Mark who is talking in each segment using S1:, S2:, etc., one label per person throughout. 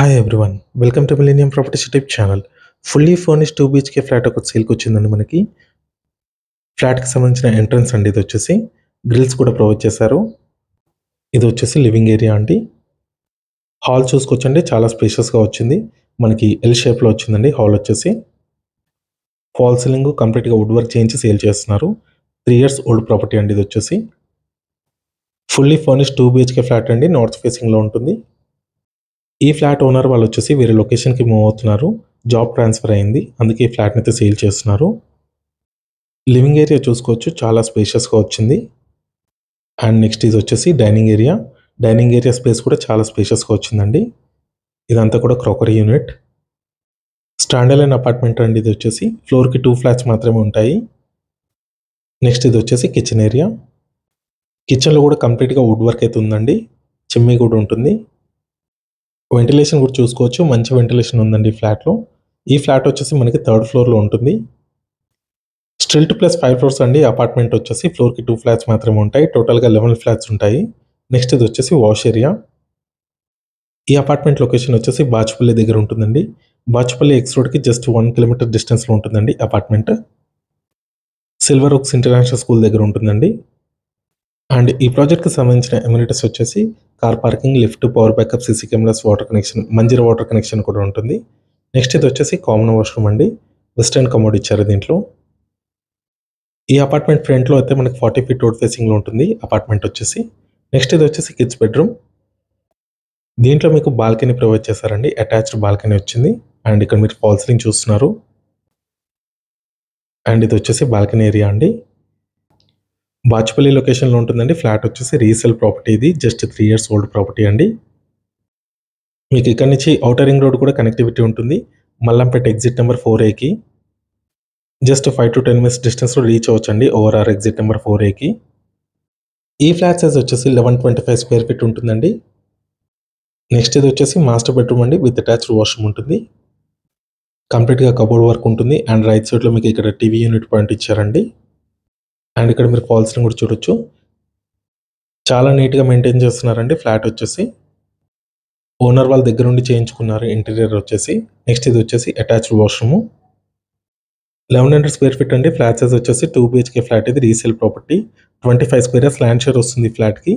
S1: hi everyone welcome to Millennium Properties YouTube channel fully furnish two BHK flat ఒక సేల్కి వచ్చిందండి మనకి ఫ్లాట్కి సంబంధించిన ఎంట్రన్స్ అండి ఇది వచ్చేసి గ్రిల్స్ కూడా ప్రొవైడ్ చేశారు ఇది వచ్చేసి లివింగ్ ఏరియా అండి హాల్ చూసుకొచ్చండి చాలా స్పేషియస్గా వచ్చింది మనకి ఎల్ షేప్లో వచ్చిందండి హాల్ వచ్చేసి ఫాల్ సీలింగ్ కంప్లీట్గా వుడ్ వర్క్ చేయించి సేల్ చేస్తున్నారు త్రీ ఇయర్స్ ఓల్డ్ ప్రాపర్టీ అండి ఇది వచ్చేసి fully furnish two BHK flat అండి నార్త్ ఫేసింగ్లో ఉంటుంది ఈ ఫ్లాట్ ఓనర్ వాళ్ళు వచ్చేసి వేరే లొకేషన్కి మూవ్ అవుతున్నారు జాబ్ ట్రాన్స్ఫర్ అయింది అందుకే ఈ ఫ్లాట్ని అయితే సేల్ చేస్తున్నారు లివింగ్ ఏరియా చూసుకోవచ్చు చాలా స్పేషియస్గా వచ్చింది అండ్ నెక్స్ట్ ఇది వచ్చేసి dining area dining area space కూడా చాలా స్పేషియస్గా వచ్చిందండి ఇదంతా కూడా క్రోకరీ యూనిట్ స్టాండర్డ్ అయిన అపార్ట్మెంట్ అండి ఇది వచ్చేసి ఫ్లోర్కి టూ ఫ్లాట్స్ మాత్రమే ఉంటాయి నెక్స్ట్ ఇది వచ్చేసి కిచెన్ ఏరియా కిచెన్లో కూడా కంప్లీట్గా వుడ్ వర్క్ అయితే ఉందండి చిమ్మి కూడా ఉంటుంది వెంటిలేషన్ కూడా చూసుకోవచ్చు మంచి వెంటిలేషన్ ఉందండి ఈ ఫ్లాట్లో ఈ ఫ్లాట్ వచ్చేసి మనకి థర్డ్ ఫ్లోర్లో ఉంటుంది స్ట్రిల్ట్ ప్లస్ ఫైవ్ ఫ్లోర్స్ అండి అపార్ట్మెంట్ వచ్చేసి ఫ్లోర్కి టూ ఫ్లాట్స్ మాత్రమే ఉంటాయి టోటల్గా లెవెన్ ఫ్లాట్స్ ఉంటాయి నెక్స్ట్ ఇది వచ్చేసి వాష్ ఏరియా ఈ అపార్ట్మెంట్ లొకేషన్ వచ్చేసి బాచుపల్లి దగ్గర ఉంటుందండి బాచుపల్లి ఎక్స్ రోడ్కి జస్ట్ వన్ కిలోమీటర్ డిస్టెన్స్లో ఉంటుందండి apartment Silver Oaks International School దగ్గర ఉంటుందండి అండ్ ఈ ప్రాజెక్ట్కి సంబంధించిన ఎమ్యూనిటీస్ వచ్చేసి car parking lift power backup CC cameras water connection Manjeera water connection కూడా ఉంటుంది నెక్స్ట్ ఇది వచ్చేసి కామన్ వాష్రూమ్ అండి వెస్టర్న్ కమోడ్ ఇచ్చారు దీంట్లో ఈ అపార్ట్మెంట్ ఫ్రంట్లో అయితే మనకి ఫార్టీ ఫీట్ రోడ్ ఫేసింగ్లో ఉంటుంది అపార్ట్మెంట్ వచ్చేసి నెక్స్ట్ ఇది వచ్చేసి కిడ్స్ బెడ్రూమ్ దీంట్లో మీకు బాల్కనీ ప్రొవైడ్ చేశారండి అటాచ్డ్ బాల్కనీ వచ్చింది అండ్ ఇక్కడ మీరు ఫాల్స్లింగ్ చూస్తున్నారు అండ్ ఇది వచ్చేసి బాల్కనీ ఏరియా అండి బాచుపల్లి లొకేషన్లో ఉంటుందండి ఫ్లాట్ వచ్చేసి రీసేల్ ప్రాపర్టీ ఇది just three years old property అండి మీకు ఇక్కడి నుంచి ఔటర్ రింగ్ రోడ్ కూడా కనెక్టివిటీ ఉంటుంది మల్లంపేట ఎగ్జిట్ నెంబర్ ఫోర్ ఏకి just five to ten minutes డిస్టెన్స్లో రీచ్ అవ్వచ్చండి ఓవరార్ ఎగ్జిట్ నెంబర్ ఫోర్ ఏకి ఈ ఫ్లాట్ సైజ్ వచ్చేసి eleven twenty five square feet ఉంటుందండి నెక్స్ట్ ఇది వచ్చేసి మాస్టర్ బెడ్రూమ్ అండి విత్ అటాచ్డ్ వాష్రూమ్ ఉంటుంది కంప్లీట్గా కబోర్డ్ వర్క్ ఉంటుంది అండ్ రైట్ సైడ్లో మీకు ఇక్కడ టీవీ యూనిట్ పాయింట్ ఇచ్చారండి అండ్ ఇక్కడ మీరు ఫాల్స్ని కూడా చూడొచ్చు చాలా నీట్గా మెయింటైన్ చేస్తున్నారండి ఫ్లాట్ వచ్చేసి ఓనర్ వాళ్ళ దగ్గర నుండి చేయించుకున్నారు ఇంటీరియర్ వచ్చేసి నెక్స్ట్ ఇది వచ్చేసి attached washroom eleven hundred square feet అండి ఫ్లాట్ సైజ్ వచ్చేసి టూ బిహెచ్కే ఫ్లాట్ ఇది resale property twenty five square land share వస్తుంది ఫ్లాట్కి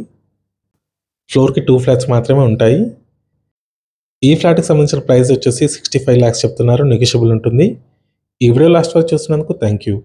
S1: ఫ్లోర్కి టూ ఫ్లాట్స్ మాత్రమే ఉంటాయి ఈ ఫ్లాట్కి సంబంధించిన ప్రైస్ వచ్చేసి సిక్స్టీ ఫైవ్ ల్యాక్స్ చెప్తున్నారు నెగిషియబుల్ ఉంటుంది ఈ వీడియో లాస్ట్ వరకు చూసినందుకు థ్యాంక్ యూ